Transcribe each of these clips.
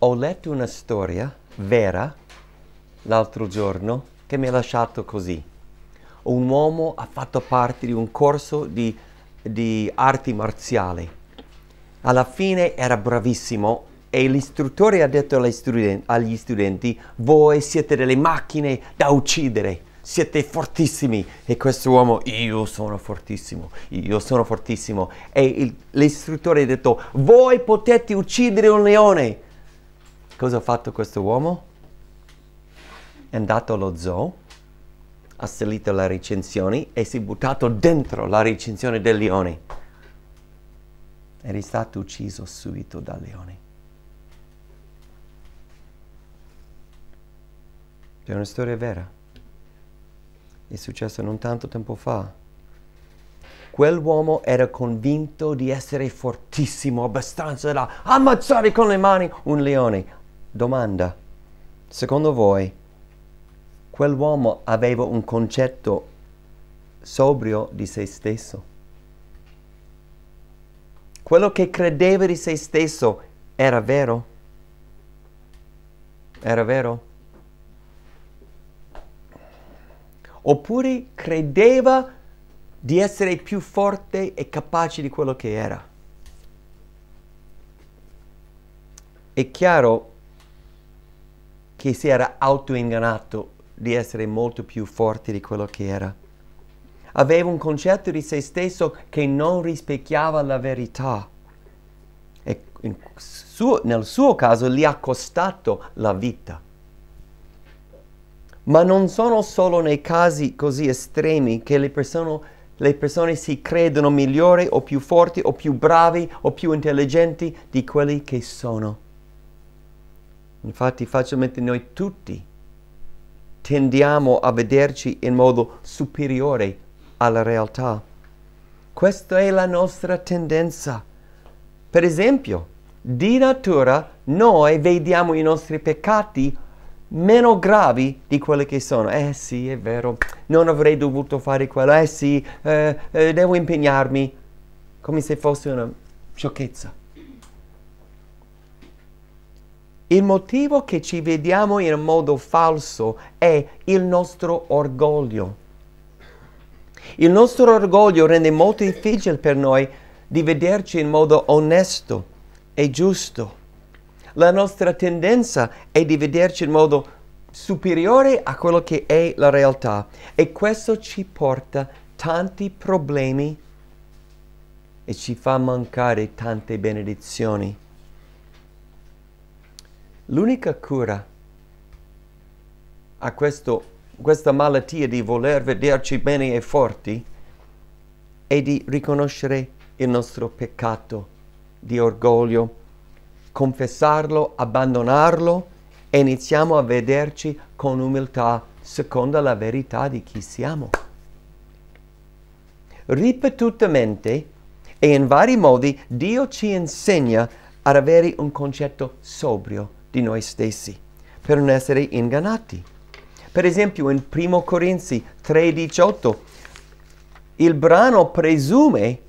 Ho letto una storia vera l'altro giorno che mi ha lasciato così. Un uomo ha fatto parte di un corso di, di arti marziali. Alla fine era bravissimo e l'istruttore ha detto studen- agli studenti, voi siete delle macchine da uccidere siete fortissimi. E questo uomo, io sono fortissimo, io sono fortissimo. E il, l'istruttore ha detto, voi potete uccidere un leone. Cosa ha fatto questo uomo? È andato allo zoo, ha salito la recensione e si è buttato dentro la recensione del leone. Ed è stato ucciso subito dal leone. È una storia vera. È successo non tanto tempo fa. Quell'uomo era convinto di essere fortissimo, abbastanza da ammazzare con le mani un leone. Domanda. Secondo voi quell'uomo aveva un concetto sobrio di se stesso? Quello che credeva di se stesso era vero? Era vero? Oppure credeva di essere più forte e capace di quello che era? È chiaro che si era autoingannato di essere molto più forte di quello che era. Aveva un concetto di se stesso che non rispecchiava la verità. E suo, nel suo caso gli ha costato la vita. Ma non sono solo nei casi così estremi che le persone, le persone si credono migliori o più forti o più bravi o più intelligenti di quelli che sono Infatti facilmente noi tutti tendiamo a vederci in modo superiore alla realtà. Questa è la nostra tendenza. Per esempio, di natura noi vediamo i nostri peccati meno gravi di quelli che sono. Eh sì, è vero, non avrei dovuto fare quello, eh sì, eh, eh, devo impegnarmi, come se fosse una sciocchezza. Il motivo che ci vediamo in modo falso è il nostro orgoglio. Il nostro orgoglio rende molto difficile per noi di vederci in modo onesto e giusto. La nostra tendenza è di vederci in modo superiore a quello che è la realtà e questo ci porta tanti problemi e ci fa mancare tante benedizioni. L'unica cura a questo, questa malattia di voler vederci bene e forti è di riconoscere il nostro peccato di orgoglio, confessarlo, abbandonarlo e iniziamo a vederci con umiltà secondo la verità di chi siamo. Ripetutamente e in vari modi Dio ci insegna ad avere un concetto sobrio di noi stessi, per non essere ingannati. Per esempio in 1 Corinzi 3:18 il brano presume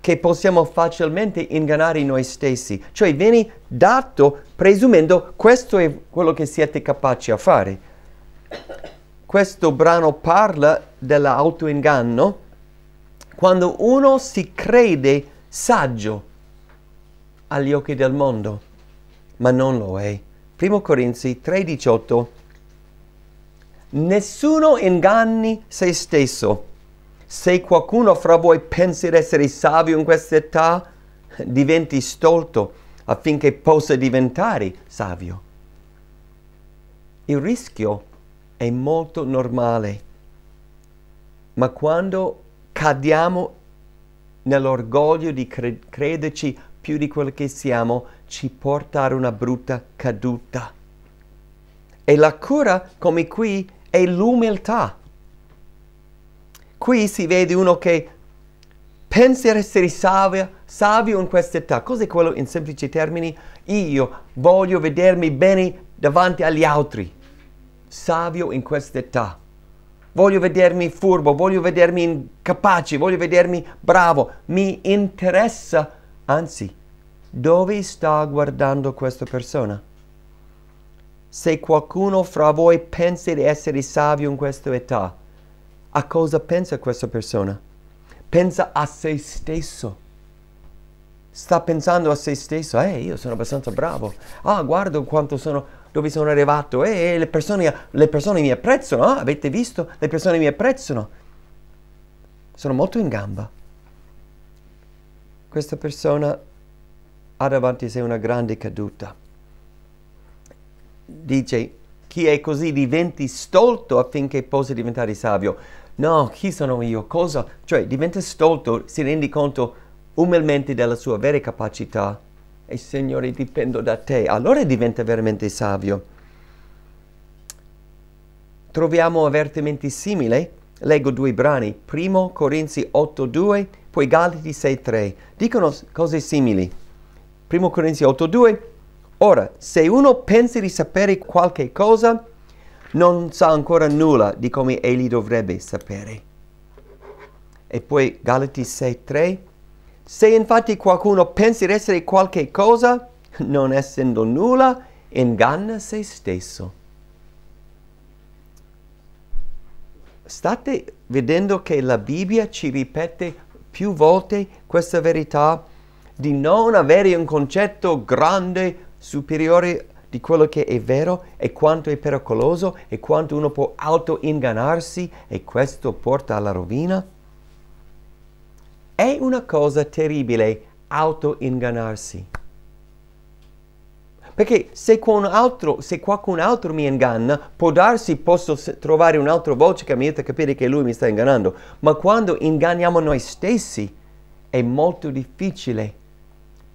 che possiamo facilmente ingannare noi stessi, cioè viene dato presumendo questo è quello che siete capaci a fare. Questo brano parla dell'autoinganno quando uno si crede saggio agli occhi del mondo ma non lo è. 1 Corinzi 3:18 Nessuno inganni se stesso. Se qualcuno fra voi pensi di essere savio in questa età, diventi stolto affinché possa diventare savio. Il rischio è molto normale, ma quando cadiamo nell'orgoglio di cre- crederci più di quello che siamo, ci porta a una brutta caduta. E la cura, come qui, è l'umiltà. Qui si vede uno che pensa di essere savio, savio in questa età. Cos'è quello in semplici termini? Io voglio vedermi bene davanti agli altri. Savio in questa età. Voglio vedermi furbo, voglio vedermi incapace, voglio vedermi bravo. Mi interessa, anzi, dove sta guardando questa persona? Se qualcuno fra voi pensa di essere savio in questa età, a cosa pensa questa persona? Pensa a se stesso sta pensando a se stesso, eh, io sono abbastanza bravo, ah, guardo quanto sono, dove sono arrivato, eh, le persone, le persone mi apprezzano, ah, avete visto, le persone mi apprezzano. Sono molto in gamba. Questa persona ha davanti a sé una grande caduta. Dice, chi è così diventi stolto affinché possa diventare savio. No, chi sono io? Cosa? Cioè, diventa stolto, si rende conto umilmente della sua vera capacità e Signore dipendo da te, allora diventa veramente savio. Troviamo avvertimenti simili, leggo due brani, primo Corinzi 8.2, poi Galati 6.3, dicono cose simili. 1 Corinzi 8:2 Ora, se uno pensa di sapere qualche cosa, non sa ancora nulla di come egli dovrebbe sapere. E poi Galati 6:3 Se infatti qualcuno pensa di essere qualche cosa, non essendo nulla, inganna se stesso. State vedendo che la Bibbia ci ripete più volte questa verità di non avere un concetto grande, superiore di quello che è vero e quanto è pericoloso e quanto uno può auto-ingannarsi e questo porta alla rovina? È una cosa terribile auto-ingannarsi. Perché se, altro, se qualcun altro, mi inganna, può darsi posso trovare un'altra voce che mi aiuta a capire che lui mi sta ingannando. Ma quando inganniamo noi stessi, è molto difficile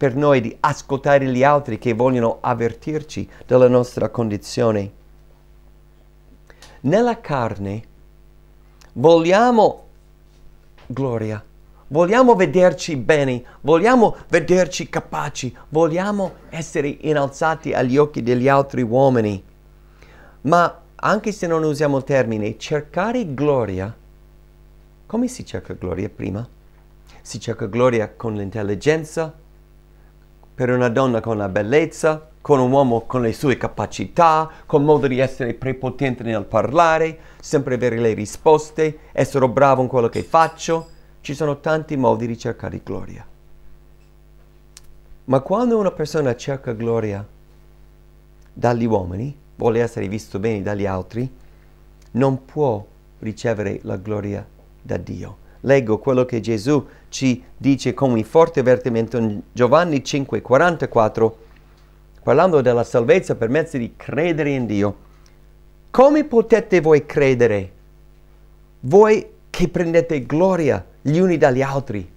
per noi di ascoltare gli altri che vogliono avvertirci della nostra condizione. Nella carne vogliamo gloria, vogliamo vederci bene, vogliamo vederci capaci, vogliamo essere innalzati agli occhi degli altri uomini. Ma anche se non usiamo il termine, cercare gloria, come si cerca gloria prima? Si cerca gloria con l'intelligenza, per una donna con la bellezza, con un uomo con le sue capacità, con modo di essere prepotente nel parlare, sempre avere le risposte, essere bravo in quello che faccio. Ci sono tanti modi di cercare gloria. Ma quando una persona cerca gloria dagli uomini, vuole essere visto bene dagli altri, non può ricevere la gloria da Dio leggo quello che Gesù ci dice con un forte avvertimento in Giovanni 5, 44, parlando della salvezza per mezzo di credere in Dio. Come potete voi credere? Voi che prendete gloria gli uni dagli altri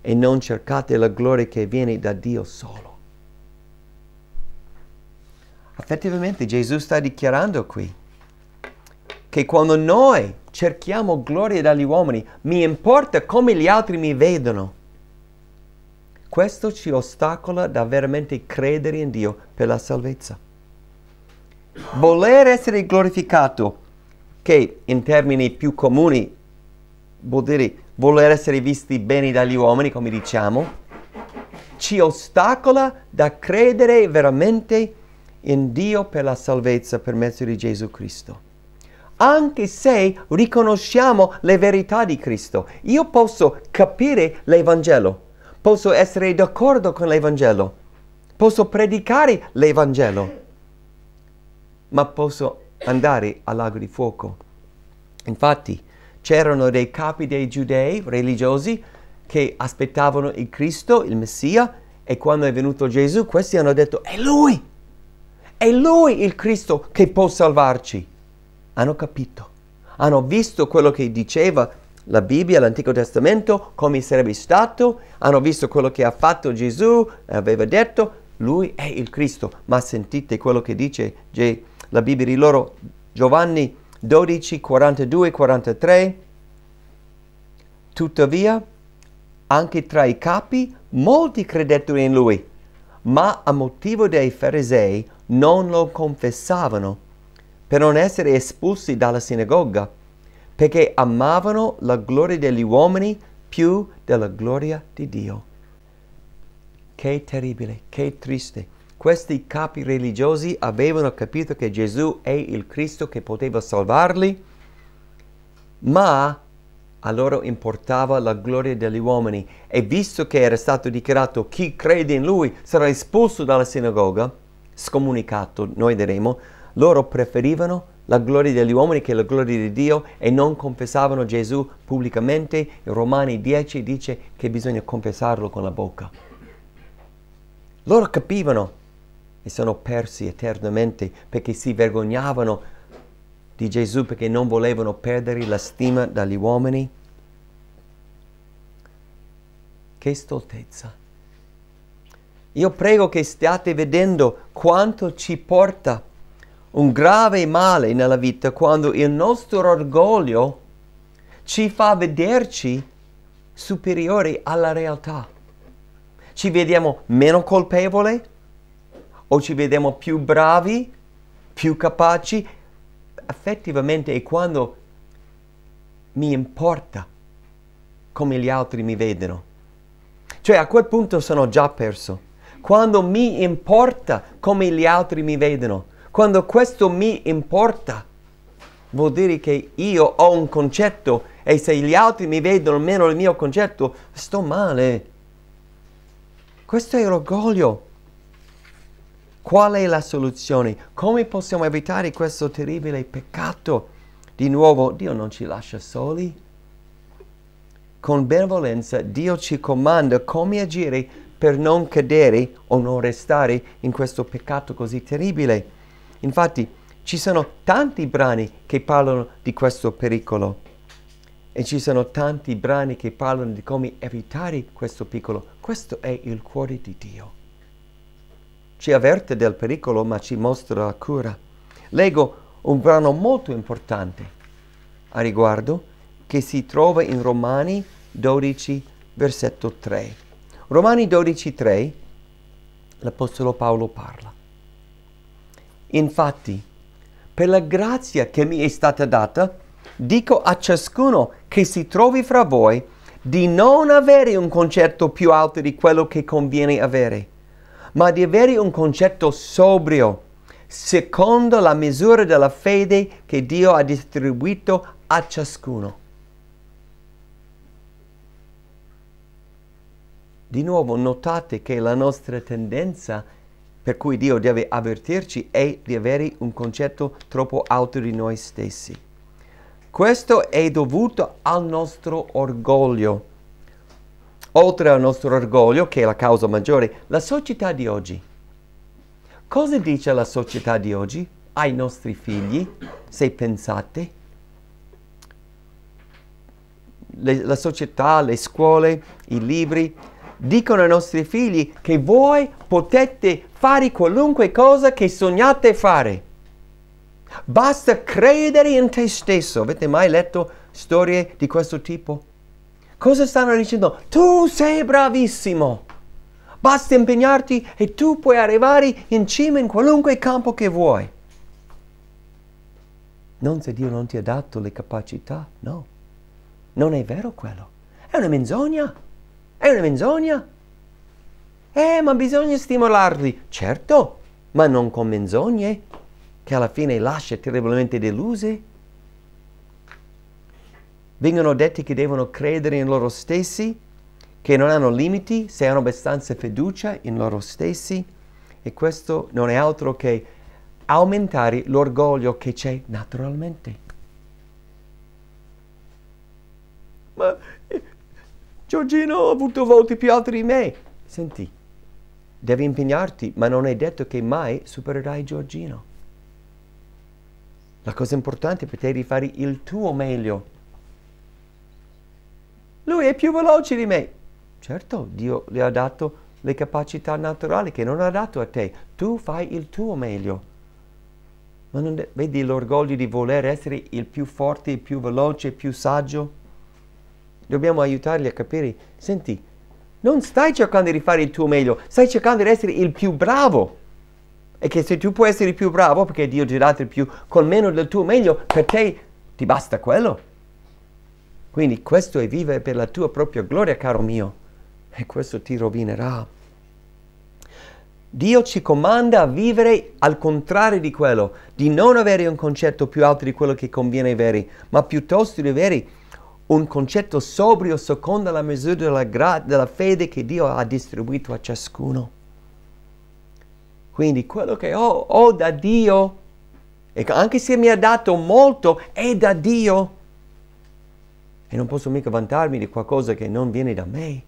e non cercate la gloria che viene da Dio solo. Effettivamente Gesù sta dichiarando qui che quando noi cerchiamo gloria dagli uomini, mi importa come gli altri mi vedono. Questo ci ostacola da veramente credere in Dio per la salvezza. Voler essere glorificato, che in termini più comuni vuol dire voler essere visti bene dagli uomini, come diciamo, ci ostacola da credere veramente in Dio per la salvezza per mezzo di Gesù Cristo anche se riconosciamo le verità di Cristo. Io posso capire l'Evangelo, posso essere d'accordo con l'Evangelo, posso predicare l'Evangelo, ma posso andare al lago di fuoco. Infatti c'erano dei capi dei giudei religiosi che aspettavano il Cristo, il Messia, e quando è venuto Gesù, questi hanno detto, è lui, è lui il Cristo che può salvarci hanno capito, hanno visto quello che diceva la Bibbia, l'Antico Testamento, come sarebbe stato, hanno visto quello che ha fatto Gesù, aveva detto, lui è il Cristo, ma sentite quello che dice la Bibbia di loro, Giovanni 12, 42, 43. Tuttavia, anche tra i capi molti credettero in lui, ma a motivo dei farisei non lo confessavano per non essere espulsi dalla sinagoga, perché amavano la gloria degli uomini più della gloria di Dio. Che terribile, che triste. Questi capi religiosi avevano capito che Gesù è il Cristo che poteva salvarli, ma a loro importava la gloria degli uomini e visto che era stato dichiarato chi crede in lui sarà espulso dalla sinagoga, scomunicato, noi diremo, loro preferivano la gloria degli uomini che la gloria di Dio e non confessavano Gesù pubblicamente. In Romani 10 dice che bisogna confessarlo con la bocca. Loro capivano e sono persi eternamente perché si vergognavano di Gesù perché non volevano perdere la stima dagli uomini. Che stoltezza. Io prego che stiate vedendo quanto ci porta a un grave male nella vita quando il nostro orgoglio ci fa vederci superiori alla realtà. Ci vediamo meno colpevoli o ci vediamo più bravi, più capaci. Effettivamente è quando mi importa come gli altri mi vedono. Cioè a quel punto sono già perso. Quando mi importa come gli altri mi vedono, quando questo mi importa, vuol dire che io ho un concetto e se gli altri mi vedono meno il mio concetto, sto male. Questo è l'orgoglio. Qual è la soluzione? Come possiamo evitare questo terribile peccato? Di nuovo, Dio non ci lascia soli. Con benevolenza Dio ci comanda come agire per non cadere o non restare in questo peccato così terribile. Infatti ci sono tanti brani che parlano di questo pericolo e ci sono tanti brani che parlano di come evitare questo piccolo. Questo è il cuore di Dio. Ci avverte del pericolo ma ci mostra la cura. Leggo un brano molto importante a riguardo che si trova in Romani 12, versetto 3. Romani 12, 3, l'Apostolo Paolo parla. Infatti, per la grazia che mi è stata data, dico a ciascuno che si trovi fra voi di non avere un concetto più alto di quello che conviene avere, ma di avere un concetto sobrio, secondo la misura della fede che Dio ha distribuito a ciascuno. Di nuovo, notate che la nostra tendenza è per cui Dio deve avvertirci è di avere un concetto troppo alto di noi stessi. Questo è dovuto al nostro orgoglio. Oltre al nostro orgoglio, che è la causa maggiore, la società di oggi. Cosa dice la società di oggi ai nostri figli, se pensate? Le, la società, le scuole, i libri dicono ai nostri figli che voi potete fare qualunque cosa che sognate fare. Basta credere in te stesso. Avete mai letto storie di questo tipo? Cosa stanno dicendo? Tu sei bravissimo. Basta impegnarti e tu puoi arrivare in cima in qualunque campo che vuoi. Non se Dio non ti ha dato le capacità, no. Non è vero quello. È una menzogna. È una menzogna? Eh, ma bisogna stimolarli. Certo, ma non con menzogne, che alla fine lascia terribilmente deluse. Vengono detti che devono credere in loro stessi, che non hanno limiti, se hanno abbastanza fiducia in loro stessi. E questo non è altro che aumentare l'orgoglio che c'è naturalmente. Ma Giorgino ha avuto voti più alti di me. Senti, devi impegnarti, ma non è detto che mai supererai Giorgino. La cosa importante per te è di fare il tuo meglio. Lui è più veloce di me. Certo, Dio le ha dato le capacità naturali che non ha dato a te. Tu fai il tuo meglio. Ma non vedi l'orgoglio di voler essere il più forte, il più veloce, il più saggio? Dobbiamo aiutarli a capire, senti, non stai cercando di fare il tuo meglio, stai cercando di essere il più bravo. E che se tu puoi essere il più bravo, perché Dio ti ha dato il più, con meno del tuo meglio, per te ti basta quello. Quindi questo è vivere per la tua propria gloria, caro mio, e questo ti rovinerà. Dio ci comanda a vivere al contrario di quello, di non avere un concetto più alto di quello che conviene ai veri, ma piuttosto di avere un concetto sobrio secondo la misura della, gra- della fede che Dio ha distribuito a ciascuno. Quindi quello che ho, ho da Dio, e anche se mi ha dato molto, è da Dio. E non posso mica vantarmi di qualcosa che non viene da me.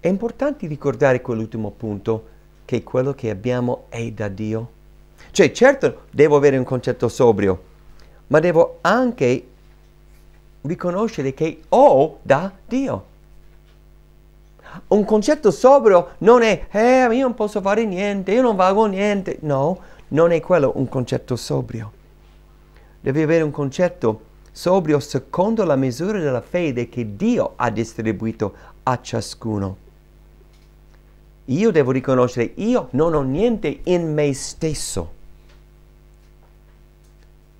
È importante ricordare quell'ultimo punto, che quello che abbiamo è da Dio. Cioè, certo, devo avere un concetto sobrio, ma devo anche riconoscere che ho da Dio. Un concetto sobrio non è, eh, io non posso fare niente, io non valgo niente. No, non è quello un concetto sobrio. Devi avere un concetto sobrio secondo la misura della fede che Dio ha distribuito a ciascuno. Io devo riconoscere, io non ho niente in me stesso,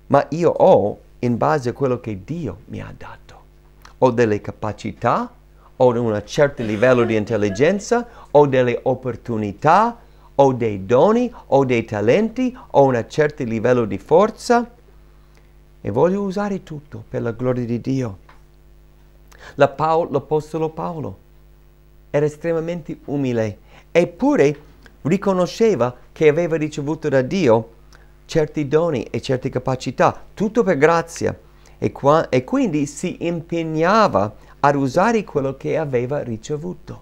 ma io ho in base a quello che Dio mi ha dato. Ho delle capacità, ho un certo livello di intelligenza, ho delle opportunità, ho dei doni, ho dei talenti, ho un certo livello di forza e voglio usare tutto per la gloria di Dio. L'Apostolo Paolo era estremamente umile, eppure riconosceva che aveva ricevuto da Dio certi doni e certe capacità, tutto per grazia, e, qua, e quindi si impegnava ad usare quello che aveva ricevuto.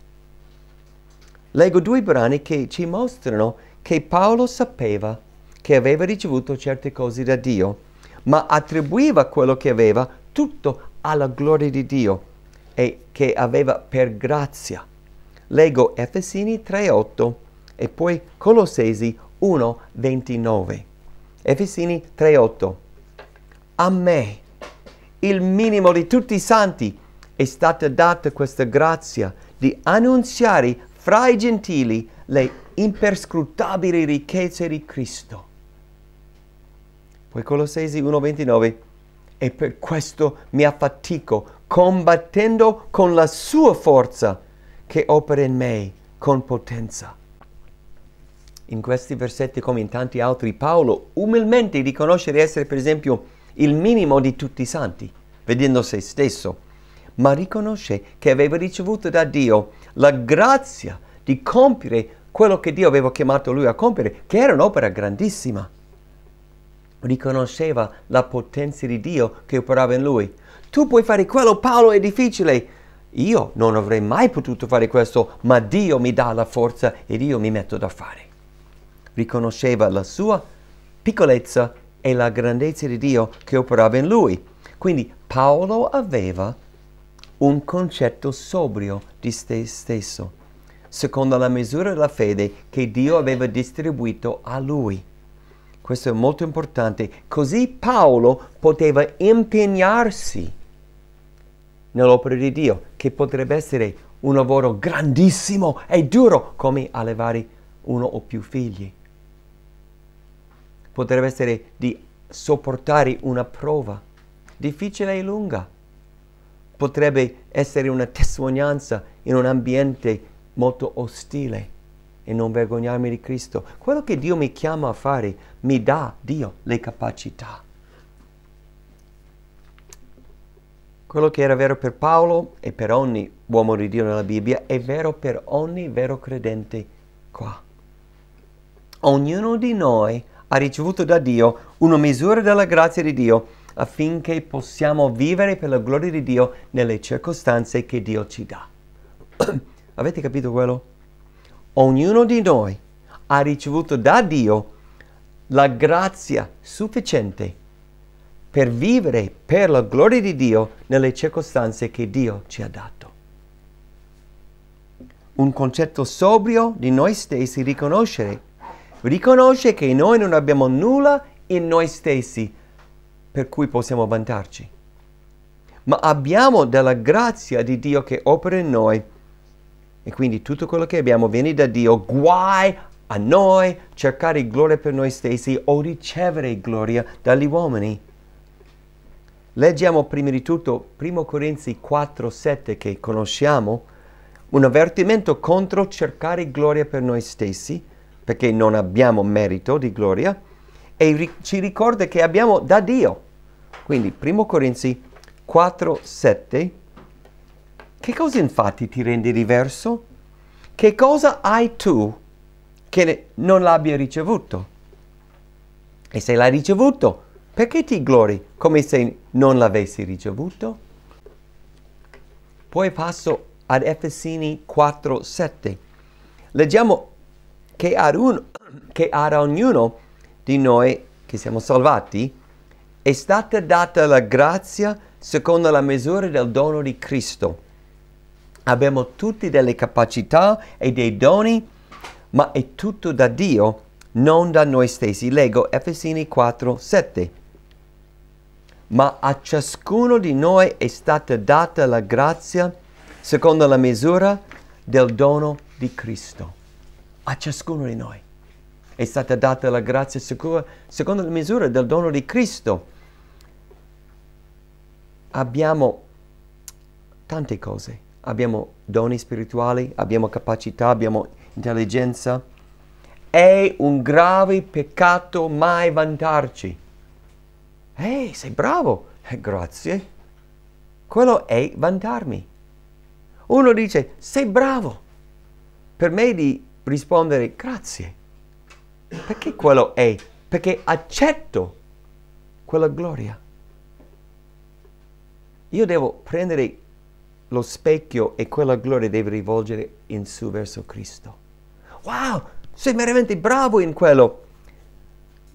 Leggo due brani che ci mostrano che Paolo sapeva che aveva ricevuto certe cose da Dio, ma attribuiva quello che aveva tutto alla gloria di Dio e che aveva per grazia. Leggo Efesini 3:8 e poi Colossesi 1:29. Efesini 3:8. A me, il minimo di tutti i santi, è stata data questa grazia di annunziare fra i gentili le imperscrutabili ricchezze di Cristo. Poi Colossesi 1:29. E per questo mi affatico, combattendo con la sua forza che opera in me con potenza in questi versetti, come in tanti altri, Paolo umilmente riconosce di essere, per esempio, il minimo di tutti i santi, vedendo se stesso, ma riconosce che aveva ricevuto da Dio la grazia di compiere quello che Dio aveva chiamato lui a compiere, che era un'opera grandissima. Riconosceva la potenza di Dio che operava in lui. Tu puoi fare quello, Paolo, è difficile. Io non avrei mai potuto fare questo, ma Dio mi dà la forza ed io mi metto da fare riconosceva la sua piccolezza e la grandezza di Dio che operava in lui. Quindi Paolo aveva un concetto sobrio di se stesso, secondo la misura della fede che Dio aveva distribuito a lui. Questo è molto importante. Così Paolo poteva impegnarsi nell'opera di Dio, che potrebbe essere un lavoro grandissimo e duro come allevare uno o più figli potrebbe essere di sopportare una prova difficile e lunga. Potrebbe essere una testimonianza in un ambiente molto ostile e non vergognarmi di Cristo. Quello che Dio mi chiama a fare mi dà Dio le capacità. Quello che era vero per Paolo e per ogni uomo di Dio nella Bibbia è vero per ogni vero credente qua. Ognuno di noi ha ricevuto da Dio una misura della grazia di Dio affinché possiamo vivere per la gloria di Dio nelle circostanze che Dio ci dà. Avete capito quello? Ognuno di noi ha ricevuto da Dio la grazia sufficiente per vivere per la gloria di Dio nelle circostanze che Dio ci ha dato. Un concetto sobrio di noi stessi riconoscere riconosce che noi non abbiamo nulla in noi stessi per cui possiamo vantarci, ma abbiamo della grazia di Dio che opera in noi e quindi tutto quello che abbiamo viene da Dio, guai a noi cercare gloria per noi stessi o ricevere gloria dagli uomini. Leggiamo prima di tutto 1 Corinzi 4,7 che conosciamo, un avvertimento contro cercare gloria per noi stessi perché non abbiamo merito di gloria, e ci ricorda che abbiamo da Dio. Quindi 1 Corinzi 4, 7. Che cosa infatti ti rende diverso? Che cosa hai tu che non l'abbia ricevuto? E se l'hai ricevuto, perché ti glori come se non l'avessi ricevuto? Poi passo ad Efesini 4, 7. Leggiamo che ad, un, che ad ognuno di noi che siamo salvati è stata data la grazia secondo la misura del dono di Cristo. Abbiamo tutti delle capacità e dei doni, ma è tutto da Dio, non da noi stessi. Leggo Efesini 4, 7. Ma a ciascuno di noi è stata data la grazia secondo la misura del dono di Cristo a ciascuno di noi. È stata data la grazia sicura secondo la misura del dono di Cristo. Abbiamo tante cose, abbiamo doni spirituali, abbiamo capacità, abbiamo intelligenza. È un grave peccato mai vantarci. Ehi, hey, sei bravo! Eh, grazie. Quello è vantarmi. Uno dice, sei bravo. Per me di rispondere grazie, perché quello è, perché accetto quella gloria. Io devo prendere lo specchio e quella gloria deve rivolgere in su verso Cristo. Wow, sei veramente bravo in quello.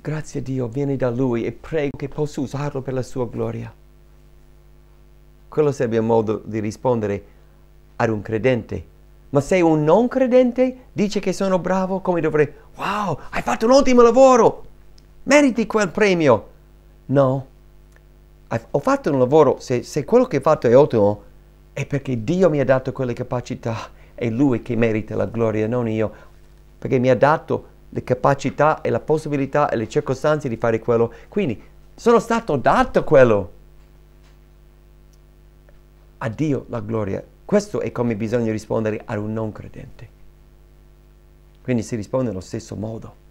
Grazie a Dio, vieni da Lui e prego che possa usarlo per la sua gloria. Quello sarebbe un modo di rispondere ad un credente ma se un non credente dice che sono bravo, come dovrei, wow, hai fatto un ottimo lavoro, meriti quel premio. No, ho fatto un lavoro, se, se quello che ho fatto è ottimo, è perché Dio mi ha dato quelle capacità, è Lui che merita la gloria, non io, perché mi ha dato le capacità e la possibilità e le circostanze di fare quello. Quindi sono stato dato quello. A Dio la gloria questo è come bisogna rispondere ad un non credente. Quindi si risponde allo stesso modo.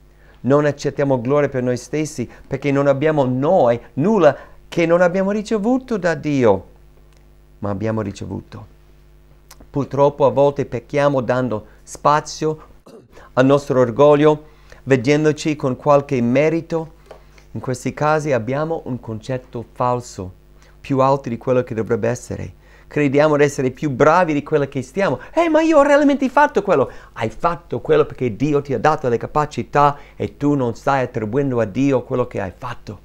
Non accettiamo gloria per noi stessi perché non abbiamo noi nulla che non abbiamo ricevuto da Dio, ma abbiamo ricevuto. Purtroppo a volte pecchiamo dando spazio al nostro orgoglio, vedendoci con qualche merito. In questi casi abbiamo un concetto falso, più alto di quello che dovrebbe essere crediamo di essere più bravi di quello che stiamo. Ehi, ma io ho realmente fatto quello. Hai fatto quello perché Dio ti ha dato le capacità e tu non stai attribuendo a Dio quello che hai fatto.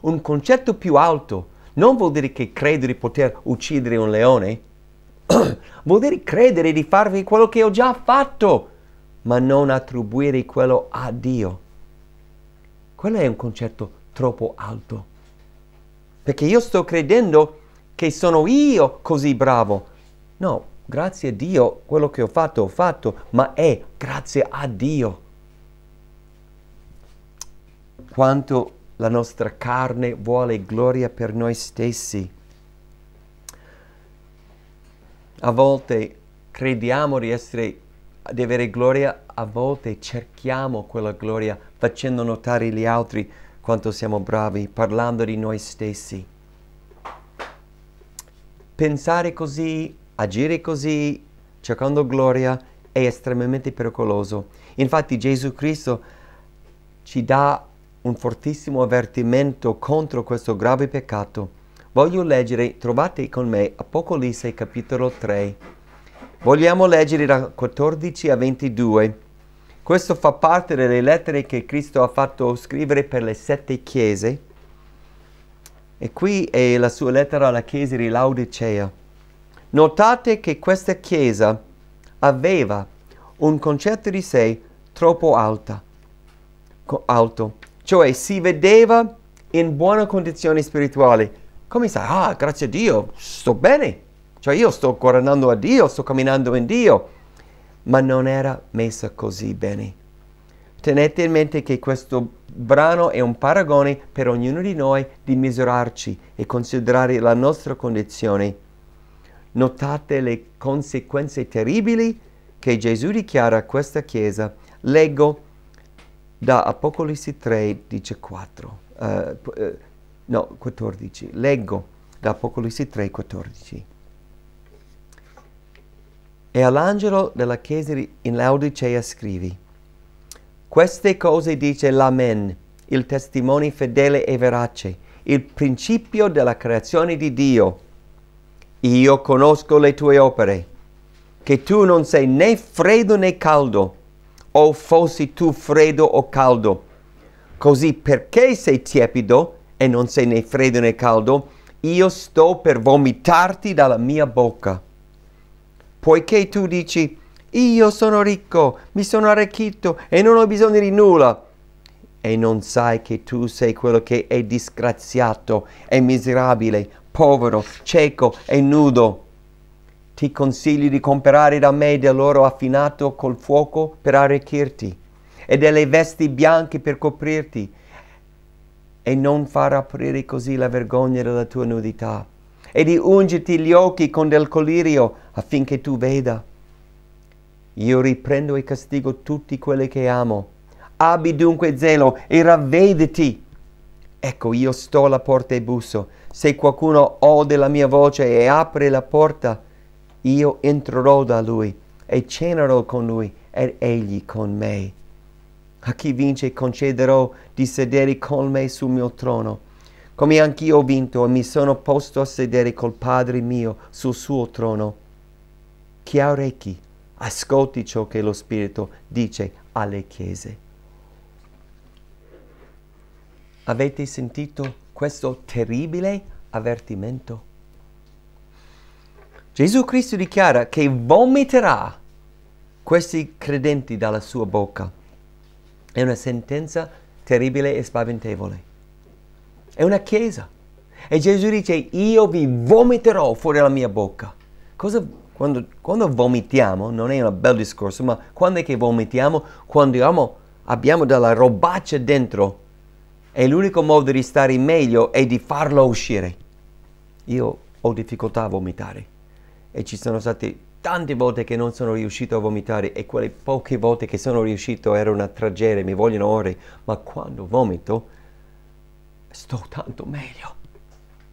Un concetto più alto non vuol dire che credo di poter uccidere un leone, vuol dire credere di farvi quello che ho già fatto, ma non attribuire quello a Dio. Quello è un concetto troppo alto. Perché io sto credendo che sono io così bravo. No, grazie a Dio, quello che ho fatto ho fatto, ma è grazie a Dio. Quanto la nostra carne vuole gloria per noi stessi. A volte crediamo di, essere, di avere gloria, a volte cerchiamo quella gloria facendo notare agli altri quanto siamo bravi, parlando di noi stessi pensare così, agire così, cercando gloria, è estremamente pericoloso. Infatti Gesù Cristo ci dà un fortissimo avvertimento contro questo grave peccato. Voglio leggere, trovate con me Apocalisse capitolo 3. Vogliamo leggere da 14 a 22. Questo fa parte delle lettere che Cristo ha fatto scrivere per le sette chiese e qui è la sua lettera alla chiesa di Laodicea. Notate che questa chiesa aveva un concetto di sé troppo alta, alto, cioè si vedeva in buona condizione spirituale. Come sai, ah, grazie a Dio, sto bene, cioè io sto guardando a Dio, sto camminando in Dio, ma non era messa così bene. Tenete in mente che questo brano è un paragone per ognuno di noi di misurarci e considerare la nostra condizione. Notate le conseguenze terribili che Gesù dichiara a questa Chiesa. Leggo da Apocalisse 3, dice 4, uh, uh, no, 14. Leggo da Apocalisse 3, 14. E all'angelo della Chiesa in Laodicea scrivi, queste cose dice l'Amen, il testimone fedele e verace, il principio della creazione di Dio. Io conosco le tue opere, che tu non sei né freddo né caldo, o fossi tu freddo o caldo. Così perché sei tiepido e non sei né freddo né caldo, io sto per vomitarti dalla mia bocca. Poiché tu dici, io sono ricco, mi sono arricchito e non ho bisogno di nulla. E non sai che tu sei quello che è disgraziato, è miserabile, povero, cieco e nudo. Ti consiglio di comprare da me dell'oro affinato col fuoco per arricchirti e delle vesti bianche per coprirti e non far aprire così la vergogna della tua nudità e di ungerti gli occhi con del colirio affinché tu veda io riprendo e castigo tutti quelli che amo. Abbi dunque zelo e ravvediti. Ecco, io sto alla porta e busso. Se qualcuno ode la mia voce e apre la porta, io entrerò da lui e cenerò con lui ed egli con me. A chi vince concederò di sedere con me sul mio trono, come anch'io ho vinto e mi sono posto a sedere col Padre mio sul suo trono. Chi ha orecchi? ascolti ciò che lo Spirito dice alle chiese. Avete sentito questo terribile avvertimento? Gesù Cristo dichiara che vomiterà questi credenti dalla sua bocca. È una sentenza terribile e spaventevole. È una chiesa. E Gesù dice, io vi vomiterò fuori dalla mia bocca. Cosa quando, quando, vomitiamo, non è un bel discorso, ma quando è che vomitiamo? Quando abbiamo, abbiamo della robaccia dentro e l'unico modo di stare meglio è di farlo uscire. Io ho difficoltà a vomitare e ci sono state tante volte che non sono riuscito a vomitare e quelle poche volte che sono riuscito era una tragedia, mi vogliono ore, ma quando vomito sto tanto meglio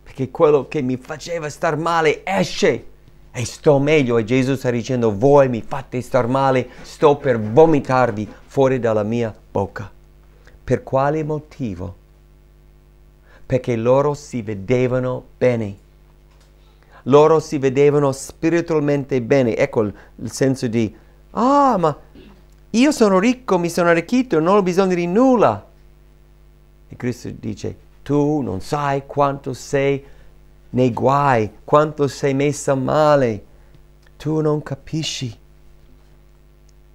perché quello che mi faceva star male esce e sto meglio e Gesù sta dicendo voi mi fate star male, sto per vomitarvi fuori dalla mia bocca. Per quale motivo? Perché loro si vedevano bene. Loro si vedevano spiritualmente bene. Ecco il, il senso di, ah ma io sono ricco, mi sono arricchito, non ho bisogno di nulla. E Cristo dice, tu non sai quanto sei nei guai, quanto sei messa male. Tu non capisci,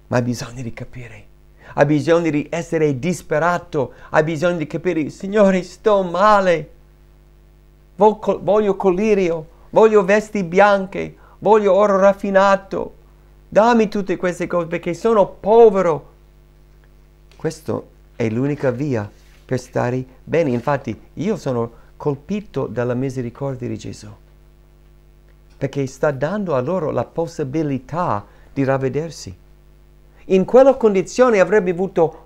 ma hai bisogno di capire. Hai bisogno di essere disperato, hai bisogno di capire, Signore, sto male. Voglio colirio, voglio vesti bianche, voglio oro raffinato. Dammi tutte queste cose perché sono povero. Questa è l'unica via per stare bene. Infatti, io sono colpito dalla misericordia di Gesù, perché sta dando a loro la possibilità di ravvedersi. In quella condizione avrebbe avuto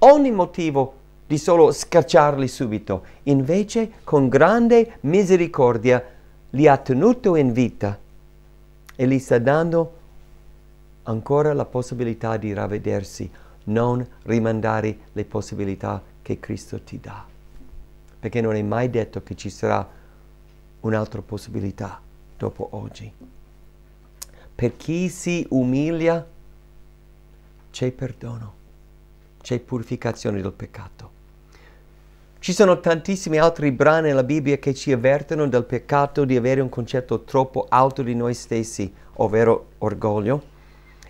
ogni motivo di solo scacciarli subito, invece con grande misericordia li ha tenuto in vita e gli sta dando ancora la possibilità di ravvedersi, non rimandare le possibilità che Cristo ti dà perché non è mai detto che ci sarà un'altra possibilità dopo oggi. Per chi si umilia c'è perdono, c'è purificazione del peccato. Ci sono tantissimi altri brani nella Bibbia che ci avvertono del peccato di avere un concetto troppo alto di noi stessi, ovvero orgoglio,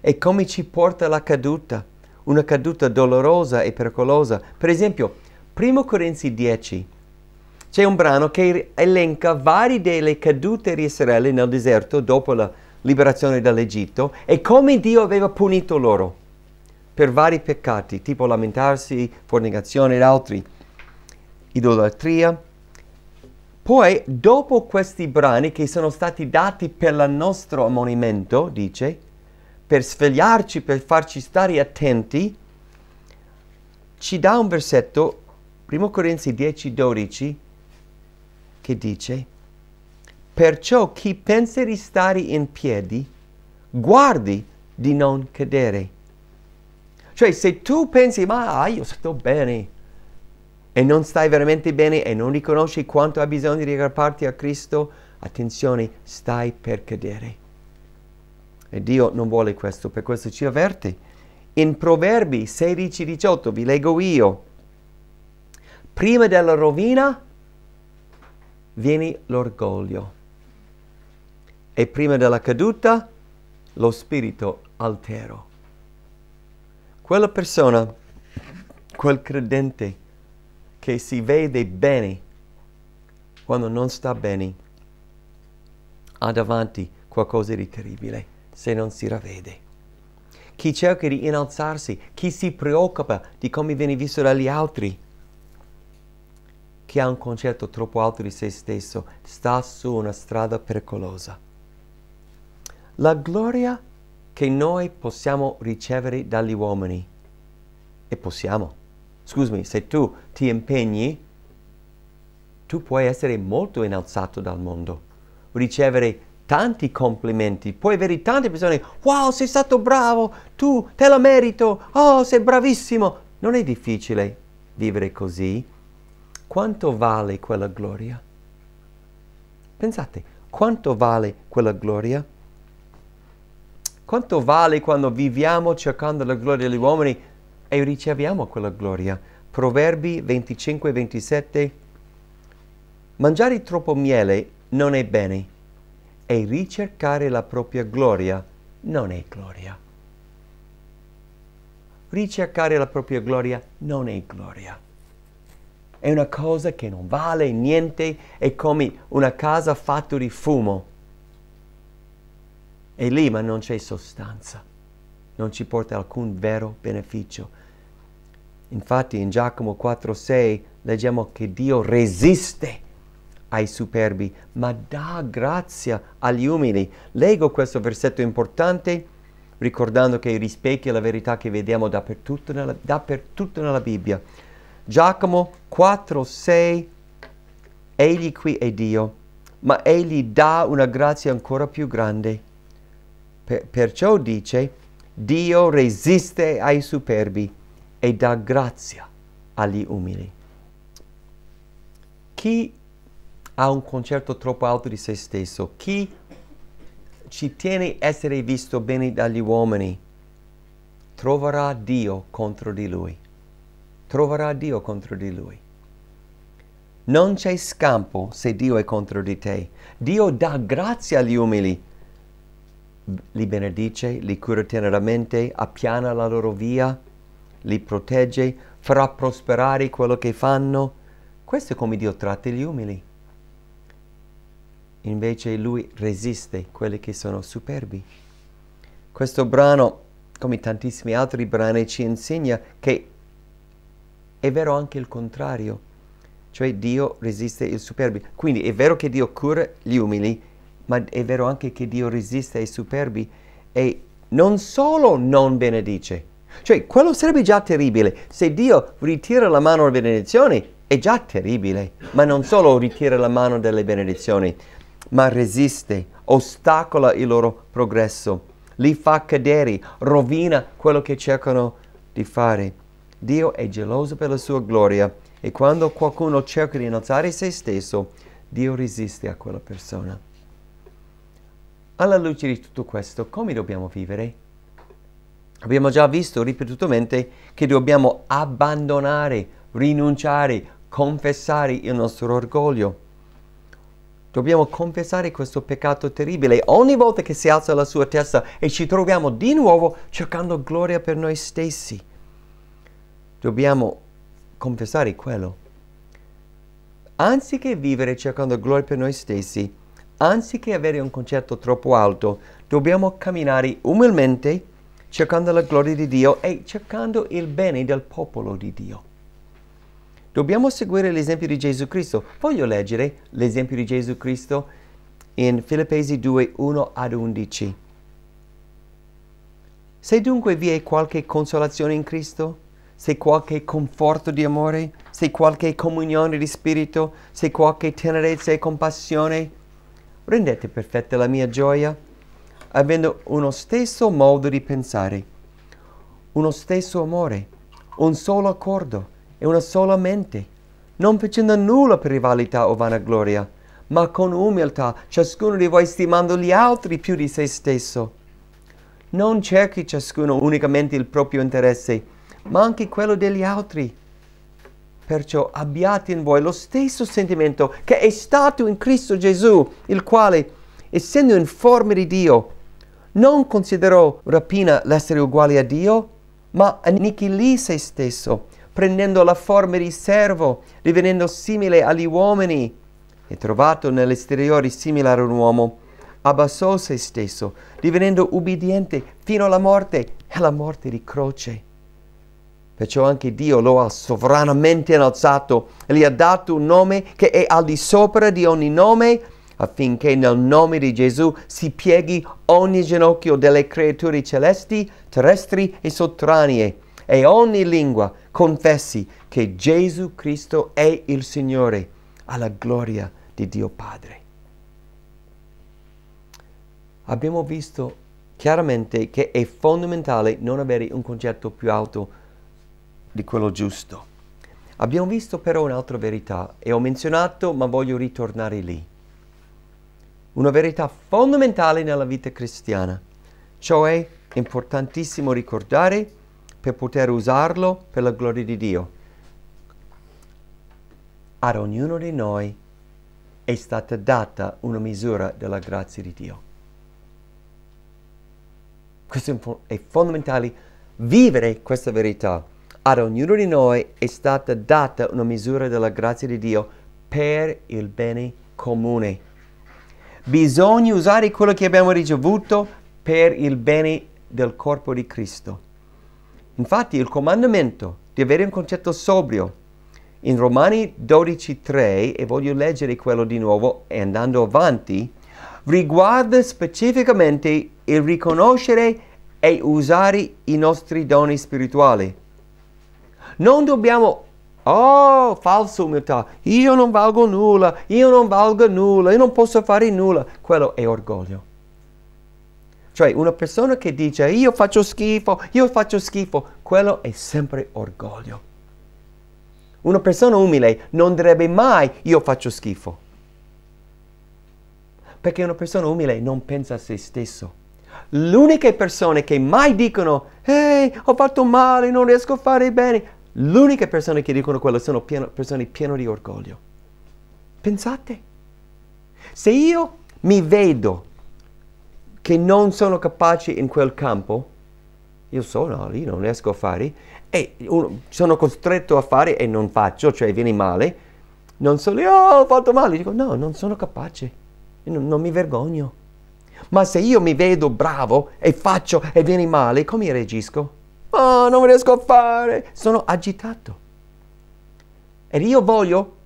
e come ci porta alla caduta, una caduta dolorosa e pericolosa. Per esempio, 1 Corinzi 10, c'è un brano che elenca varie delle cadute di Israele nel deserto dopo la liberazione dall'Egitto e come Dio aveva punito loro per vari peccati, tipo lamentarsi, fornicazione ed altri, idolatria. Poi, dopo questi brani che sono stati dati per il nostro ammonimento, dice, per svegliarci, per farci stare attenti, ci dà un versetto, 1 Corinzi 10, 12, che dice, perciò chi pensa di stare in piedi, guardi di non cadere. Cioè se tu pensi, ma ah, io sto bene, e non stai veramente bene e non riconosci quanto hai bisogno di aggrapparti a Cristo, attenzione, stai per cadere. E Dio non vuole questo, per questo ci avverte. In Proverbi 16-18, vi leggo io, prima della rovina viene l'orgoglio. E prima della caduta, lo spirito altero. Quella persona, quel credente che si vede bene quando non sta bene, ha davanti qualcosa di terribile se non si ravvede. Chi cerca di innalzarsi, chi si preoccupa di come viene visto dagli altri, che ha un concetto troppo alto di se stesso sta su una strada pericolosa. La gloria che noi possiamo ricevere dagli uomini, e possiamo, scusami, se tu ti impegni, tu puoi essere molto innalzato dal mondo, ricevere tanti complimenti, puoi avere tante persone, wow, sei stato bravo, tu te la merito, oh, sei bravissimo. Non è difficile vivere così quanto vale quella gloria? Pensate, quanto vale quella gloria? Quanto vale quando viviamo cercando la gloria degli uomini e riceviamo quella gloria? Proverbi 25 27 Mangiare troppo miele non è bene e ricercare la propria gloria non è gloria. Ricercare la propria gloria non è gloria è una cosa che non vale niente, è come una casa fatta di fumo. E lì ma non c'è sostanza, non ci porta alcun vero beneficio. Infatti in Giacomo 4:6 leggiamo che Dio resiste ai superbi, ma dà grazia agli umili. Leggo questo versetto importante ricordando che rispecchia la verità che vediamo dappertutto nella, dappertutto nella Bibbia Giacomo 4, 6, egli qui è Dio, ma egli dà una grazia ancora più grande. Per, perciò dice, Dio resiste ai superbi e dà grazia agli umili. Chi ha un concetto troppo alto di se stesso, chi ci tiene essere visto bene dagli uomini, troverà Dio contro di lui troverà Dio contro di lui. Non c'è scampo se Dio è contro di te. Dio dà grazia agli umili. Li benedice, li cura teneramente, appiana la loro via, li protegge, farà prosperare quello che fanno. Questo è come Dio tratta gli umili. Invece lui resiste quelli che sono superbi. Questo brano, come tantissimi altri brani, ci insegna che è vero anche il contrario, cioè Dio resiste i superbi. Quindi è vero che Dio cura gli umili, ma è vero anche che Dio resiste ai superbi e non solo non benedice, cioè quello sarebbe già terribile. Se Dio ritira la mano alle benedizioni è già terribile, ma non solo ritira la mano delle benedizioni, ma resiste, ostacola il loro progresso, li fa cadere, rovina quello che cercano di fare. Dio è geloso per la sua gloria e quando qualcuno cerca di innalzare se stesso, Dio resiste a quella persona. Alla luce di tutto questo, come dobbiamo vivere? Abbiamo già visto ripetutamente che dobbiamo abbandonare, rinunciare, confessare il nostro orgoglio. Dobbiamo confessare questo peccato terribile ogni volta che si alza la sua testa e ci troviamo di nuovo cercando gloria per noi stessi dobbiamo confessare quello. Anziché vivere cercando gloria per noi stessi, anziché avere un concetto troppo alto, dobbiamo camminare umilmente cercando la gloria di Dio e cercando il bene del popolo di Dio. Dobbiamo seguire l'esempio di Gesù Cristo. Voglio leggere l'esempio di Gesù Cristo in Filippesi 2, 1 ad 11. Se dunque vi è qualche consolazione in Cristo, se qualche conforto di amore, se qualche comunione di spirito, se qualche tenerezza e compassione, rendete perfetta la mia gioia, avendo uno stesso modo di pensare, uno stesso amore, un solo accordo e una sola mente, non facendo nulla per rivalità o vanagloria, ma con umiltà ciascuno di voi stimando gli altri più di se stesso. Non cerchi ciascuno unicamente il proprio interesse, ma anche quello degli altri. Perciò abbiate in voi lo stesso sentimento che è stato in Cristo Gesù, il quale, essendo in forma di Dio, non considerò rapina l'essere uguale a Dio, ma annichilì se stesso, prendendo la forma di servo, divenendo simile agli uomini, e trovato nell'esteriore simile ad un uomo, abbassò se stesso, divenendo ubbidiente fino alla morte e alla morte di croce. Perciò anche Dio lo ha sovranamente innalzato e gli ha dato un nome che è al di sopra di ogni nome, affinché nel nome di Gesù si pieghi ogni ginocchio delle creature celesti, terrestri e sotranee, e ogni lingua confessi che Gesù Cristo è il Signore, alla gloria di Dio Padre. Abbiamo visto chiaramente che è fondamentale non avere un concetto più alto di quello giusto. Abbiamo visto però un'altra verità e ho menzionato, ma voglio ritornare lì. Una verità fondamentale nella vita cristiana, cioè importantissimo ricordare per poter usarlo per la gloria di Dio. Ad ognuno di noi è stata data una misura della grazia di Dio. Questo è fondamentale vivere questa verità ad ognuno di noi è stata data una misura della grazia di Dio per il bene comune. Bisogna usare quello che abbiamo ricevuto per il bene del corpo di Cristo. Infatti il comandamento di avere un concetto sobrio in Romani 12.3, e voglio leggere quello di nuovo e andando avanti, riguarda specificamente il riconoscere e usare i nostri doni spirituali. Non dobbiamo Oh, falsa umiltà. Io non valgo nulla, io non valgo nulla, io non posso fare nulla. Quello è orgoglio. Cioè, una persona che dice io faccio schifo, io faccio schifo, quello è sempre orgoglio. Una persona umile non direbbe mai io faccio schifo. Perché una persona umile non pensa a se stesso. L'unica persona che mai dicono, ehi, ho fatto male, non riesco a fare bene, L'unica persona che dicono quello sono pieno, persone piene di orgoglio. Pensate, se io mi vedo che non sono capace in quel campo, io sono lì, non riesco a fare, e uno, sono costretto a fare e non faccio, cioè viene male, non solo io oh, ho fatto male, dico no, non sono capace, non, non mi vergogno. Ma se io mi vedo bravo e faccio e viene male, come reagisco? oh, non riesco a fare, sono agitato. E io voglio,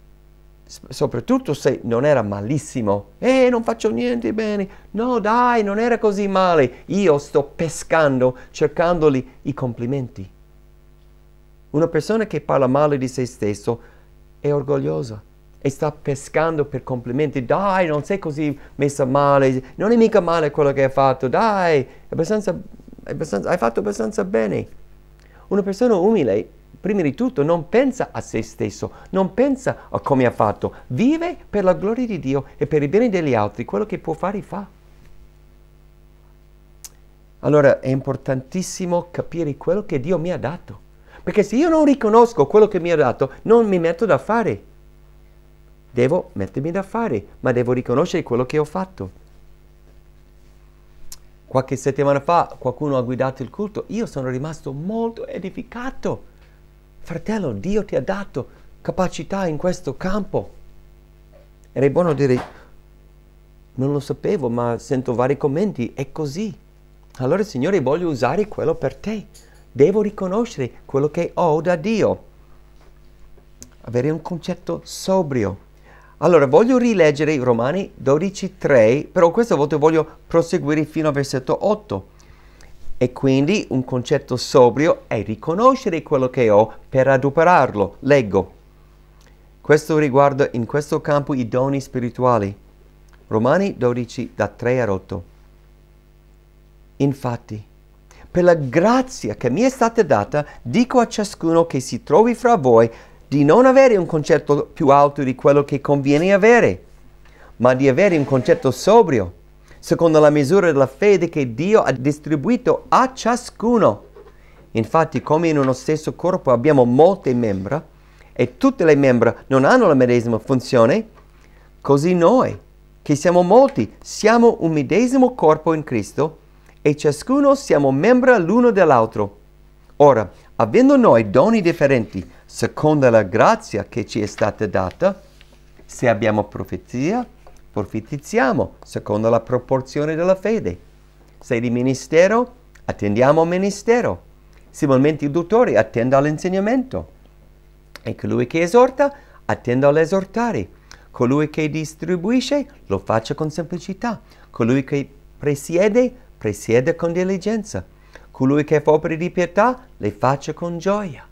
soprattutto se non era malissimo, eh, non faccio niente bene, no dai, non era così male, io sto pescando, cercandoli i complimenti. Una persona che parla male di se stesso è orgogliosa e sta pescando per complimenti. Dai, non sei così messa male, non è mica male quello che hai fatto, dai, è abbastanza hai, hai fatto abbastanza bene. Una persona umile, prima di tutto, non pensa a se stesso, non pensa a come ha fatto, vive per la gloria di Dio e per il bene degli altri, quello che può fare fa. Allora è importantissimo capire quello che Dio mi ha dato. Perché se io non riconosco quello che mi ha dato, non mi metto da fare. Devo mettermi da fare, ma devo riconoscere quello che ho fatto. Qualche settimana fa qualcuno ha guidato il culto, io sono rimasto molto edificato. Fratello, Dio ti ha dato capacità in questo campo. Era buono dire, non lo sapevo, ma sento vari commenti, è così. Allora Signore voglio usare quello per te. Devo riconoscere quello che ho da Dio. Avere un concetto sobrio. Allora, voglio rileggere Romani 12.3, però questa volta voglio proseguire fino al versetto 8. E quindi un concetto sobrio è riconoscere quello che ho per adoperarlo. Leggo. Questo riguarda in questo campo i doni spirituali. Romani 12 da 3 a 8. Infatti, per la grazia che mi è stata data, dico a ciascuno che si trovi fra voi di non avere un concetto più alto di quello che conviene avere, ma di avere un concetto sobrio, secondo la misura della fede che Dio ha distribuito a ciascuno. Infatti, come in uno stesso corpo abbiamo molte membra e tutte le membra non hanno la medesima funzione, così noi, che siamo molti, siamo un medesimo corpo in Cristo e ciascuno siamo membra l'uno dell'altro. Ora, avendo noi doni differenti, secondo la grazia che ci è stata data, se abbiamo profezia, profetizziamo secondo la proporzione della fede. Se di ministero, attendiamo al ministero. Similmente il dottore attende all'insegnamento. E colui che esorta, attende all'esortare. Colui che distribuisce, lo faccia con semplicità. Colui che presiede, presiede con diligenza. Colui che fa opere di pietà, le faccia con gioia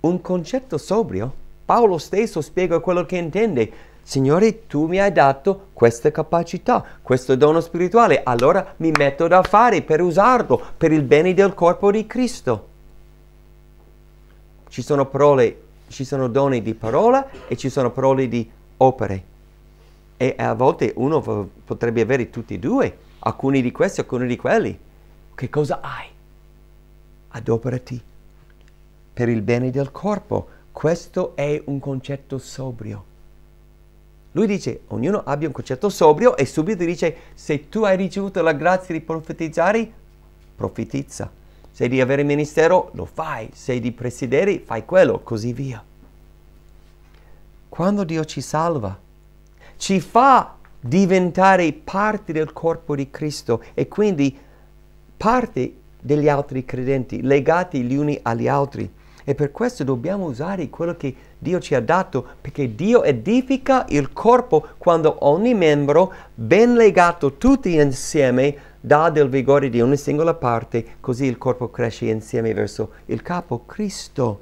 un concetto sobrio. Paolo stesso spiega quello che intende. Signore, tu mi hai dato questa capacità, questo dono spirituale, allora mi metto da fare per usarlo, per il bene del corpo di Cristo. Ci sono parole, ci sono doni di parola e ci sono parole di opere. E a volte uno potrebbe avere tutti e due, alcuni di questi, alcuni di quelli. Che cosa hai? Adoperati per il bene del corpo. Questo è un concetto sobrio. Lui dice, ognuno abbia un concetto sobrio e subito dice, se tu hai ricevuto la grazia di profetizzare, profetizza. Se di avere ministero, lo fai. Se di presidere, fai quello, così via. Quando Dio ci salva, ci fa diventare parte del corpo di Cristo e quindi parte degli altri credenti, legati gli uni agli altri. E per questo dobbiamo usare quello che Dio ci ha dato, perché Dio edifica il corpo quando ogni membro, ben legato tutti insieme, dà del vigore di ogni singola parte, così il corpo cresce insieme verso il capo, Cristo.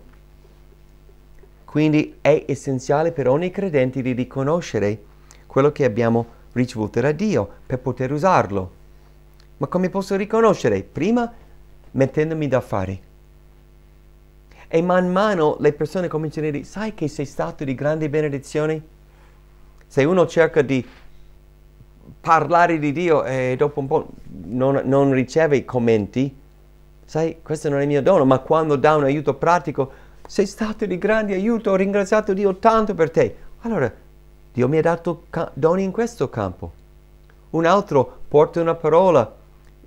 Quindi è essenziale per ogni credente di riconoscere quello che abbiamo ricevuto da Dio per poter usarlo. Ma come posso riconoscere? Prima mettendomi da fare. E man mano le persone cominciano a dire, sai che sei stato di grande benedizione? Se uno cerca di parlare di Dio e dopo un po' non, non riceve commenti, sai, questo non è il mio dono, ma quando dà un aiuto pratico, sei stato di grande aiuto, ho ringraziato Dio tanto per te. Allora, Dio mi ha dato doni in questo campo. Un altro porta una parola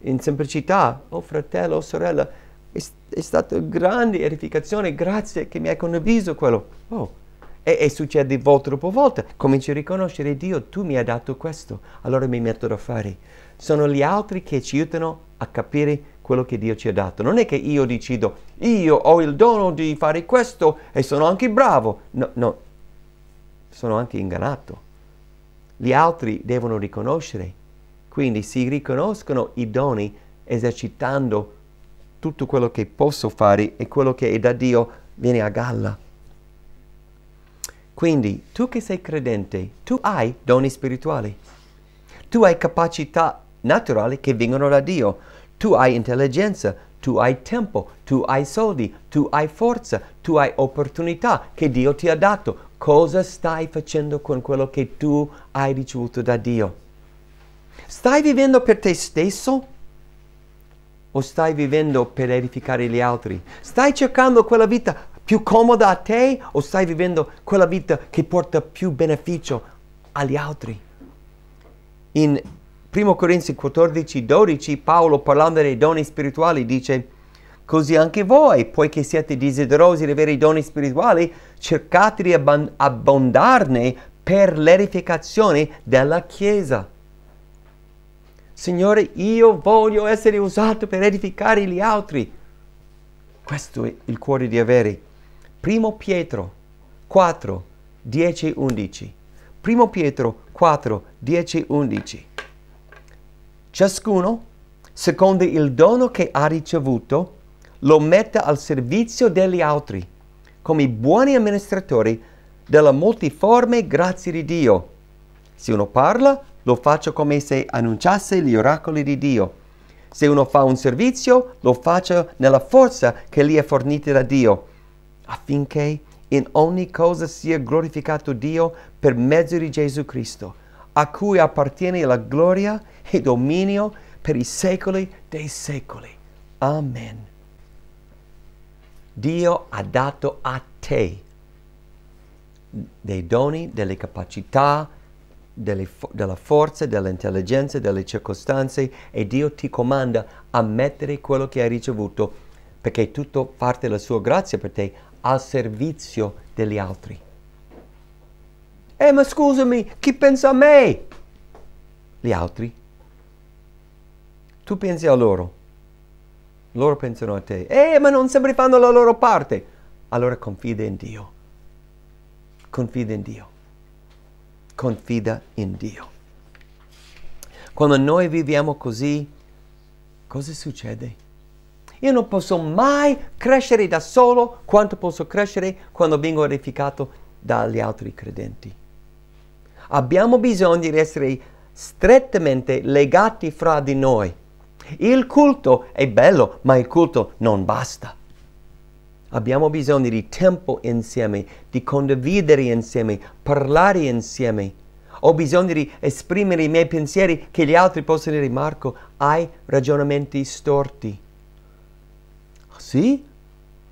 in semplicità, oh fratello, oh sorella, è, è stata grande edificazione, grazie che mi hai condiviso quello. Oh. E, e, succede volta dopo volta. Cominci a riconoscere Dio, tu mi hai dato questo, allora mi metto a fare. Sono gli altri che ci aiutano a capire quello che Dio ci ha dato. Non è che io decido, io ho il dono di fare questo e sono anche bravo. No, no, sono anche ingannato. Gli altri devono riconoscere. Quindi si riconoscono i doni esercitando tutto quello che posso fare e quello che è da Dio viene a galla. Quindi tu che sei credente, tu hai doni spirituali, tu hai capacità naturali che vengono da Dio, tu hai intelligenza, tu hai tempo, tu hai soldi, tu hai forza, tu hai opportunità che Dio ti ha dato. Cosa stai facendo con quello che tu hai ricevuto da Dio? Stai vivendo per te stesso? o stai vivendo per edificare gli altri? Stai cercando quella vita più comoda a te o stai vivendo quella vita che porta più beneficio agli altri? In 1 Corinzi 14, 12 Paolo parlando dei doni spirituali dice Così anche voi, poiché siete desiderosi di avere i doni spirituali, cercate di abbondarne per l'edificazione della Chiesa. Signore, io voglio essere usato per edificare gli altri. Questo è il cuore di avere. Primo Pietro 4, 10, 11. Primo Pietro 4, 10, 11. Ciascuno, secondo il dono che ha ricevuto, lo metta al servizio degli altri, come buoni amministratori della multiforme grazia di Dio. Se uno parla, lo faccio come se annunciasse gli oracoli di Dio. Se uno fa un servizio, lo faccio nella forza che gli è fornita da Dio, affinché in ogni cosa sia glorificato Dio per mezzo di Gesù Cristo, a cui appartiene la gloria e dominio per i secoli dei secoli. Amen. Dio ha dato a te dei doni, delle capacità, delle, della forza, dell'intelligenza, delle circostanze e Dio ti comanda a mettere quello che hai ricevuto perché tutto parte la sua grazia per te al servizio degli altri. Eh, ma scusami, chi pensa a me? Gli altri. Tu pensi a loro. Loro pensano a te. Eh, ma non sempre fanno la loro parte. Allora confida in Dio. Confida in Dio confida in Dio. Quando noi viviamo così, cosa succede? Io non posso mai crescere da solo quanto posso crescere quando vengo edificato dagli altri credenti. Abbiamo bisogno di essere strettamente legati fra di noi. Il culto è bello, ma il culto non basta. Abbiamo bisogno di tempo insieme, di condividere insieme, parlare insieme. Ho bisogno di esprimere i miei pensieri che gli altri possano dire Marco, hai ragionamenti storti. Sì?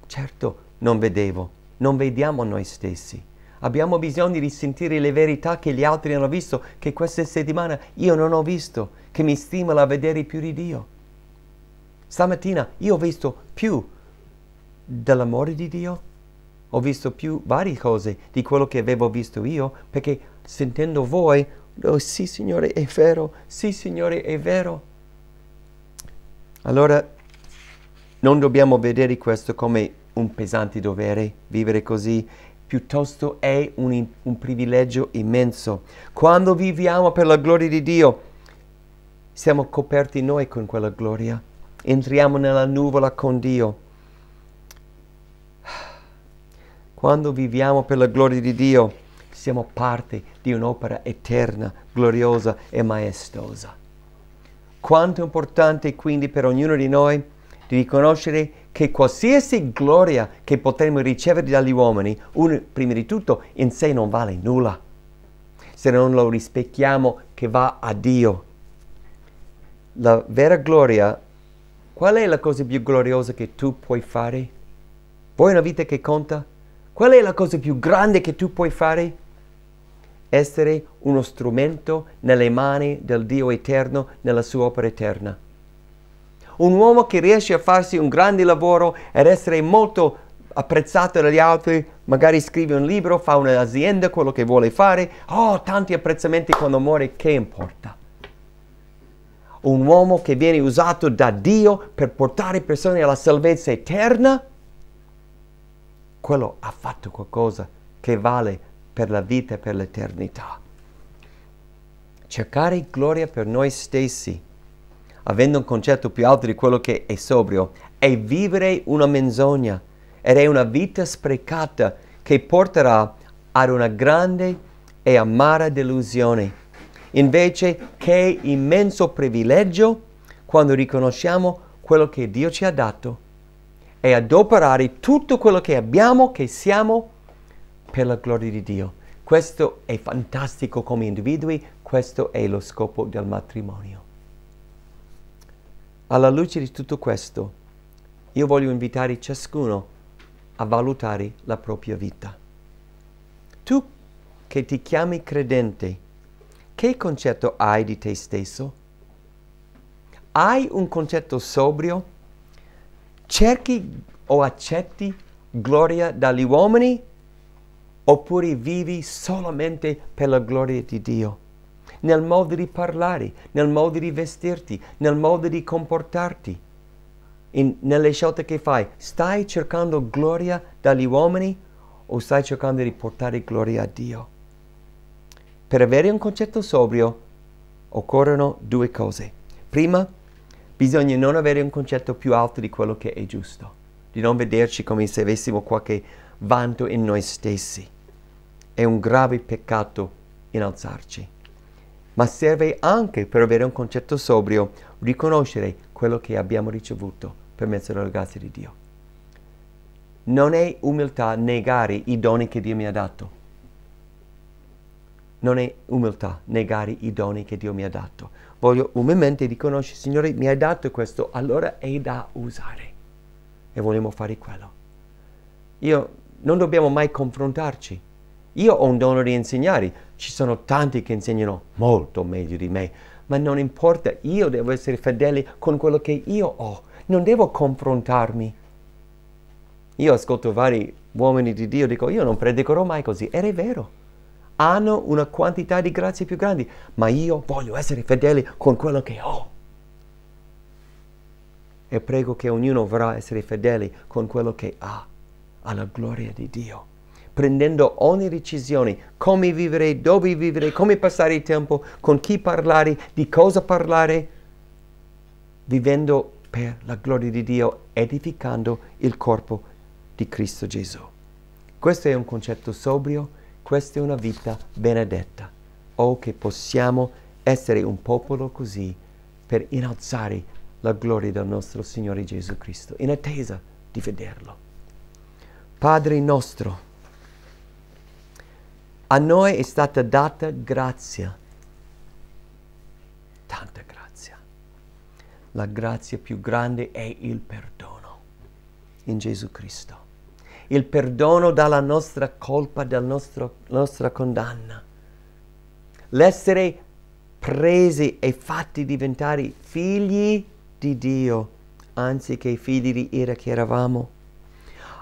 Certo, non vedevo, non vediamo noi stessi. Abbiamo bisogno di sentire le verità che gli altri hanno visto, che questa settimana io non ho visto, che mi stimola a vedere più di Dio. Stamattina io ho visto più dell'amore di Dio? Ho visto più varie cose di quello che avevo visto io, perché sentendo voi, oh, sì Signore è vero, sì Signore è vero. Allora, non dobbiamo vedere questo come un pesante dovere, vivere così, piuttosto è un, un privilegio immenso. Quando viviamo per la gloria di Dio, siamo coperti noi con quella gloria, entriamo nella nuvola con Dio. Quando viviamo per la gloria di Dio, siamo parte di un'opera eterna, gloriosa e maestosa. Quanto è importante quindi per ognuno di noi di riconoscere che qualsiasi gloria che potremmo ricevere dagli uomini, un, prima di tutto, in sé non vale nulla, se non lo rispecchiamo che va a Dio. La vera gloria, qual è la cosa più gloriosa che tu puoi fare? Vuoi una vita che conta? Qual è la cosa più grande che tu puoi fare? Essere uno strumento nelle mani del Dio eterno, nella sua opera eterna. Un uomo che riesce a farsi un grande lavoro ed essere molto apprezzato dagli altri, magari scrive un libro, fa un'azienda, quello che vuole fare, oh, tanti apprezzamenti quando muore, che importa? Un uomo che viene usato da Dio per portare persone alla salvezza eterna, quello ha fatto qualcosa che vale per la vita e per l'eternità. Cercare gloria per noi stessi, avendo un concetto più alto di quello che è sobrio, è vivere una menzogna ed è una vita sprecata che porterà ad una grande e amara delusione. Invece che immenso privilegio quando riconosciamo quello che Dio ci ha dato e adoperare tutto quello che abbiamo, che siamo, per la gloria di Dio. Questo è fantastico come individui, questo è lo scopo del matrimonio. Alla luce di tutto questo, io voglio invitare ciascuno a valutare la propria vita. Tu che ti chiami credente, che concetto hai di te stesso? Hai un concetto sobrio? cerchi o accetti gloria dagli uomini oppure vivi solamente per la gloria di Dio. Nel modo di parlare, nel modo di vestirti, nel modo di comportarti, in, nelle scelte che fai, stai cercando gloria dagli uomini o stai cercando di portare gloria a Dio? Per avere un concetto sobrio occorrono due cose. Prima, Bisogna non avere un concetto più alto di quello che è giusto, di non vederci come se avessimo qualche vanto in noi stessi. È un grave peccato innalzarci, ma serve anche per avere un concetto sobrio, riconoscere quello che abbiamo ricevuto per mezzo della grazia di Dio. Non è umiltà negare i doni che Dio mi ha dato. Non è umiltà negare i doni che Dio mi ha dato voglio umilmente riconoscere, Signore, mi hai dato questo, allora è da usare. E vogliamo fare quello. Io non dobbiamo mai confrontarci. Io ho un dono di insegnare, ci sono tanti che insegnano molto meglio di me, ma non importa, io devo essere fedele con quello che io ho, non devo confrontarmi. Io ascolto vari uomini di Dio, e dico io non predicherò mai così, ed è vero hanno una quantità di grazie più grandi, ma io voglio essere fedele con quello che ho. E prego che ognuno vorrà essere fedele con quello che ha, alla gloria di Dio, prendendo ogni decisione, come vivere, dove vivere, come passare il tempo, con chi parlare, di cosa parlare, vivendo per la gloria di Dio, edificando il corpo di Cristo Gesù. Questo è un concetto sobrio questa è una vita benedetta. Oh, che possiamo essere un popolo così per innalzare la gloria del nostro Signore Gesù Cristo, in attesa di vederlo. Padre nostro, a noi è stata data grazia, tanta grazia. La grazia più grande è il perdono in Gesù Cristo il perdono dalla nostra colpa, dalla nostra condanna. L'essere presi e fatti diventare figli di Dio, anziché figli di ira che eravamo.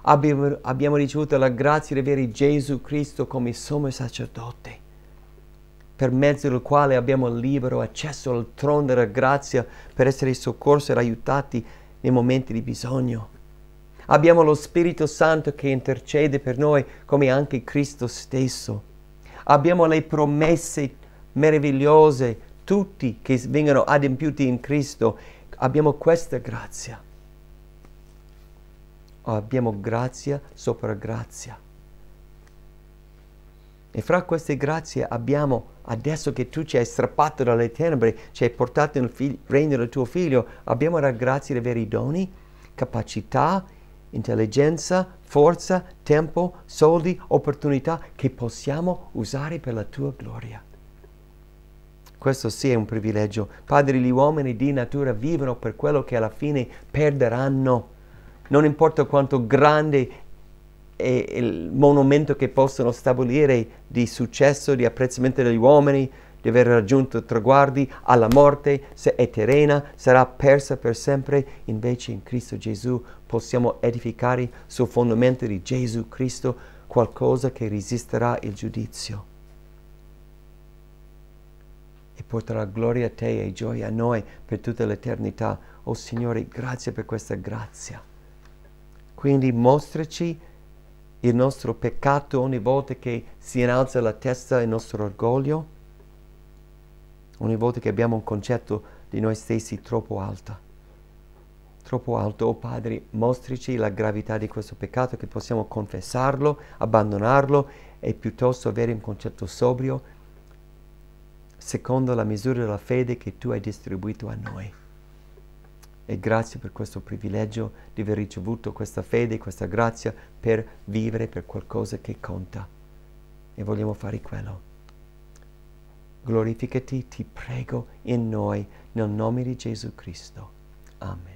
Abbiamo, abbiamo ricevuto la grazia di avere Gesù Cristo come sommo sacerdote, per mezzo del quale abbiamo libero accesso al trono della grazia per essere soccorsi e aiutati nei momenti di bisogno. Abbiamo lo Spirito Santo che intercede per noi come anche Cristo stesso. Abbiamo le promesse meravigliose, tutti che vengono adempiuti in Cristo. Abbiamo questa grazia. Oh, abbiamo grazia sopra grazia. E fra queste grazie abbiamo, adesso che tu ci hai strappato dalle tenebre, ci hai portato nel figlio, regno del tuo figlio, abbiamo la grazia di avere i doni, capacità intelligenza, forza, tempo, soldi, opportunità che possiamo usare per la tua gloria. Questo sì è un privilegio. Padre, gli uomini di natura vivono per quello che alla fine perderanno. Non importa quanto grande è il monumento che possono stabilire di successo, di apprezzamento degli uomini, di aver raggiunto traguardi alla morte, se è terrena, sarà persa per sempre. Invece in Cristo Gesù possiamo edificare sul fondamento di Gesù Cristo qualcosa che resisterà il giudizio e porterà gloria a te e gioia a noi per tutta l'eternità. Oh Signore, grazie per questa grazia. Quindi mostraci il nostro peccato ogni volta che si innalza la testa il nostro orgoglio, ogni volta che abbiamo un concetto di noi stessi troppo alto troppo alto. O oh Padre, mostrici la gravità di questo peccato, che possiamo confessarlo, abbandonarlo e piuttosto avere un concetto sobrio, secondo la misura della fede che tu hai distribuito a noi. E grazie per questo privilegio di aver ricevuto questa fede, questa grazia per vivere per qualcosa che conta. E vogliamo fare quello. Glorificati, ti prego, in noi, nel nome di Gesù Cristo. Amen.